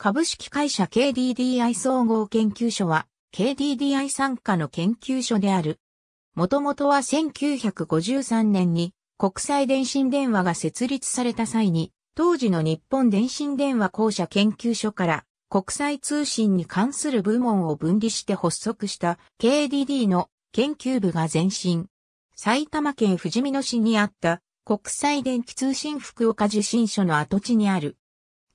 株式会社 KDDI 総合研究所は KDDI 参加の研究所である。もともとは1953年に国際電信電話が設立された際に当時の日本電信電話公社研究所から国際通信に関する部門を分離して発足した KDD の研究部が前身。埼玉県富士見野市にあった国際電気通信福岡受信所の跡地にある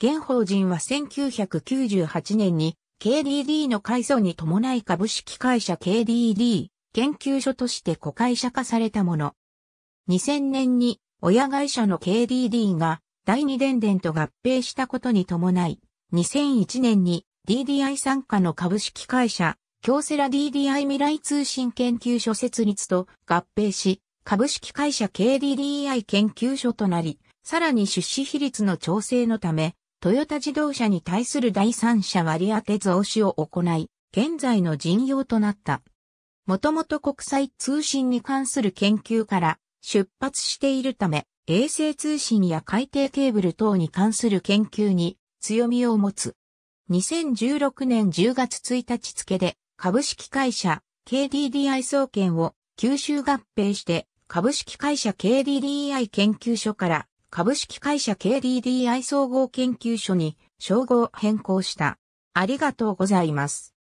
現法人は1998年に KDD の改装に伴い株式会社 KDD 研究所として子会社化されたもの。2000年に親会社の KDD が第二電電と合併したことに伴い、2001年に DDI 参加の株式会社、京セラ DDI 未来通信研究所設立と合併し、株式会社 KDDI 研究所となり、さらに出資比率の調整のため、トヨタ自動車に対する第三者割当増資を行い、現在の陣容となった。もともと国際通信に関する研究から出発しているため、衛星通信や海底ケーブル等に関する研究に強みを持つ。2016年10月1日付で株式会社 KDDI 総研を吸収合併して株式会社 KDDI 研究所から株式会社 KDDI 総合研究所に称号変更した。ありがとうございます。